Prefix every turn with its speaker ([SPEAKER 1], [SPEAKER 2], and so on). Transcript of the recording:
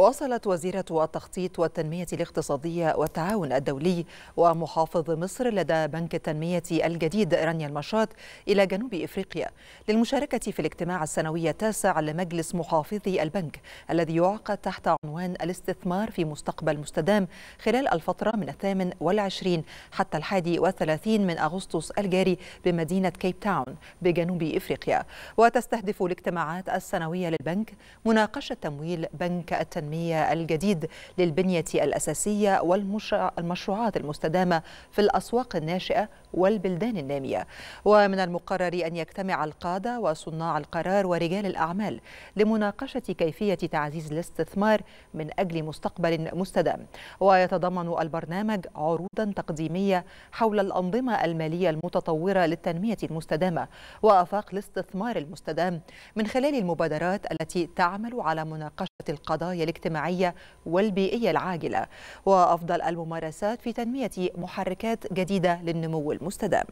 [SPEAKER 1] وصلت وزيرة التخطيط والتنمية الاقتصادية والتعاون الدولي ومحافظ مصر لدى بنك التنمية الجديد رانيا المشاط إلى جنوب إفريقيا للمشاركة في الاجتماع السنوي التاسع لمجلس محافظي البنك الذي يعقد تحت عنوان الاستثمار في مستقبل مستدام خلال الفترة من الثامن والعشرين حتى الحادي والثلاثين من أغسطس الجاري بمدينة كيب تاون بجنوب إفريقيا وتستهدف الاجتماعات السنوية للبنك مناقشة تمويل بنك التنمية التنمية الجديد للبنية الأساسية والمشروعات المستدامة في الأسواق الناشئة والبلدان النامية ومن المقرر أن يجتمع القادة وصناع القرار ورجال الأعمال لمناقشة كيفية تعزيز الاستثمار من أجل مستقبل مستدام ويتضمن البرنامج عروضا تقديمية حول الأنظمة المالية المتطورة للتنمية المستدامة وآفاق الاستثمار المستدام من خلال المبادرات التي تعمل على مناقشة القضايا الاجتماعية والبيئية العاجلة وأفضل الممارسات في تنمية محركات جديدة للنمو المستدام